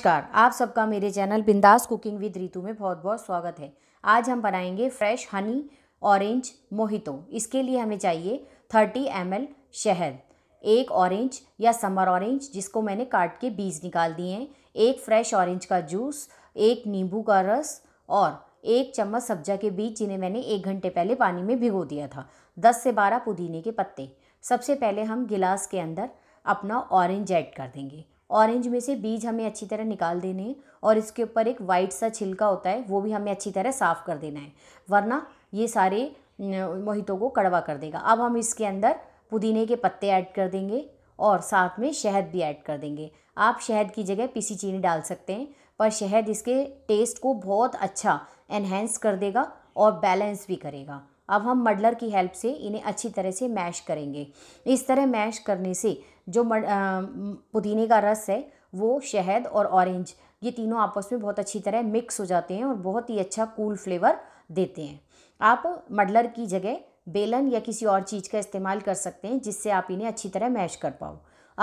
नमस्कार आप सबका मेरे चैनल बिंदास कुकिंग विद रितु में बहुत बहुत स्वागत है आज हम बनाएंगे फ्रेश हनी ऑरेंज मोहितो इसके लिए हमें चाहिए 30 एम शहद एक ऑरेंज या समर ऑरेंज जिसको मैंने काट के बीज निकाल दिए हैं एक फ्रेश ऑरेंज का जूस एक नींबू का रस और एक चम्मच सब्जा के बीज जिन्हें मैंने एक घंटे पहले पानी में भिगो दिया था दस से बारह पुदीने के पत्ते सबसे पहले हम गिलास के अंदर अपना ऑरेंज ऐड कर देंगे ऑरेंज में से बीज हमें अच्छी तरह निकाल देने हैं और इसके ऊपर एक वाइट सा छिलका होता है वो भी हमें अच्छी तरह साफ़ कर देना है वरना ये सारे मोहितों को कड़वा कर देगा अब हम इसके अंदर पुदीने के पत्ते ऐड कर देंगे और साथ में शहद भी ऐड कर देंगे आप शहद की जगह पीसी चीनी डाल सकते हैं पर शहद इसके टेस्ट को बहुत अच्छा एनहेंस कर देगा और बैलेंस भी करेगा अब हम मडलर की हेल्प से इन्हें अच्छी तरह से मैश करेंगे इस तरह मैश करने से जो पुदीने का रस है वो शहद और ऑरेंज ये तीनों आपस में बहुत अच्छी तरह मिक्स हो जाते हैं और बहुत ही अच्छा कूल फ्लेवर देते हैं आप मडलर की जगह बेलन या किसी और चीज़ का इस्तेमाल कर सकते हैं जिससे आप इन्हें अच्छी तरह मैश कर पाओ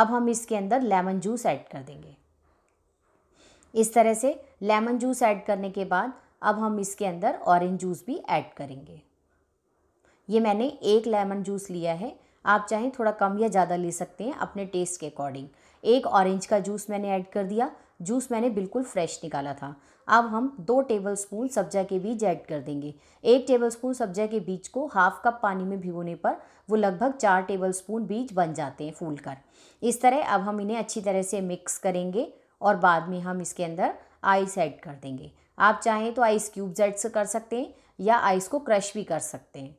अब हम इसके अंदर लेमन जूस ऐड कर देंगे इस तरह से लेमन जूस ऐड करने के बाद अब हम इसके अंदर ऑरेंज जूस भी ऐड करेंगे ये मैंने एक लेमन जूस लिया है आप चाहें थोड़ा कम या ज़्यादा ले सकते हैं अपने टेस्ट के अकॉर्डिंग एक ऑरेंज का जूस मैंने ऐड कर दिया जूस मैंने बिल्कुल फ्रेश निकाला था अब हम दो टेबल स्पून सब्जा के बीज ऐड कर देंगे एक टेबल स्पून सब्जा के बीज को हाफ कप पानी में भिगोने पर वो लगभग चार टेबल स्पून बीज बन जाते हैं फूल कर इस तरह अब हम इन्हें अच्छी तरह से मिक्स करेंगे और बाद में हम इसके अंदर आइस ऐड कर देंगे आप चाहें तो आइस क्यूब्स ऐड कर सकते हैं या आइस को क्रश भी कर सकते हैं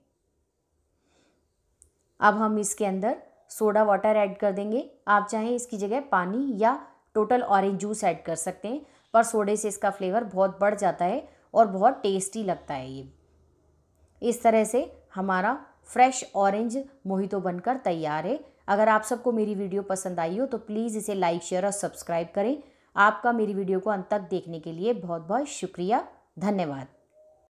अब हम इसके अंदर सोडा वाटर ऐड कर देंगे आप चाहें इसकी जगह पानी या टोटल ऑरेंज जूस ऐड कर सकते हैं पर सोडे से इसका फ्लेवर बहुत बढ़ जाता है और बहुत टेस्टी लगता है ये इस तरह से हमारा फ्रेश ऑरेंज मोहितो बनकर तैयार है अगर आप सबको मेरी वीडियो पसंद आई हो तो प्लीज़ इसे लाइक शेयर और सब्सक्राइब करें आपका मेरी वीडियो को अंत तक देखने के लिए बहुत बहुत शुक्रिया धन्यवाद